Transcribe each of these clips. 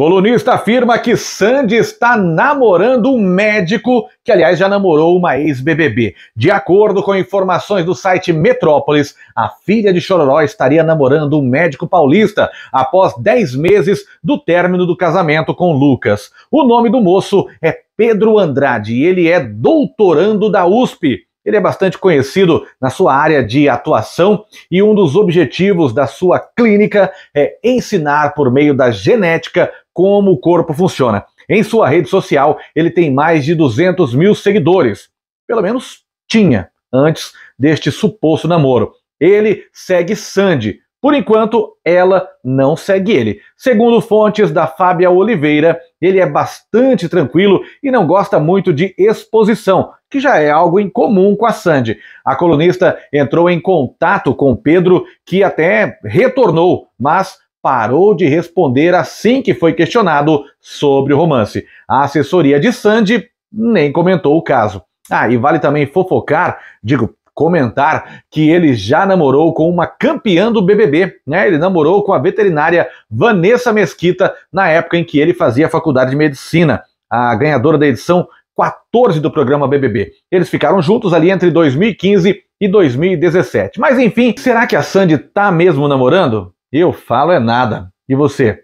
Colunista afirma que Sandy está namorando um médico que, aliás, já namorou uma ex-BBB. De acordo com informações do site Metrópolis, a filha de Chororó estaria namorando um médico paulista após 10 meses do término do casamento com Lucas. O nome do moço é Pedro Andrade e ele é doutorando da USP. Ele é bastante conhecido na sua área de atuação e um dos objetivos da sua clínica é ensinar por meio da genética como o corpo funciona. Em sua rede social, ele tem mais de 200 mil seguidores. Pelo menos tinha, antes deste suposto namoro. Ele segue Sandy. Por enquanto, ela não segue ele. Segundo fontes da Fábia Oliveira, ele é bastante tranquilo e não gosta muito de exposição, que já é algo em comum com a Sandy. A colunista entrou em contato com Pedro, que até retornou, mas parou de responder assim que foi questionado sobre o romance. A assessoria de Sandy nem comentou o caso. Ah, e vale também fofocar, digo, comentar que ele já namorou com uma campeã do BBB, né? Ele namorou com a veterinária Vanessa Mesquita na época em que ele fazia faculdade de medicina. A ganhadora da edição 14 do programa BBB. Eles ficaram juntos ali entre 2015 e 2017. Mas enfim, será que a Sandy tá mesmo namorando? Eu falo é nada. E você?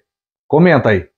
Comenta aí.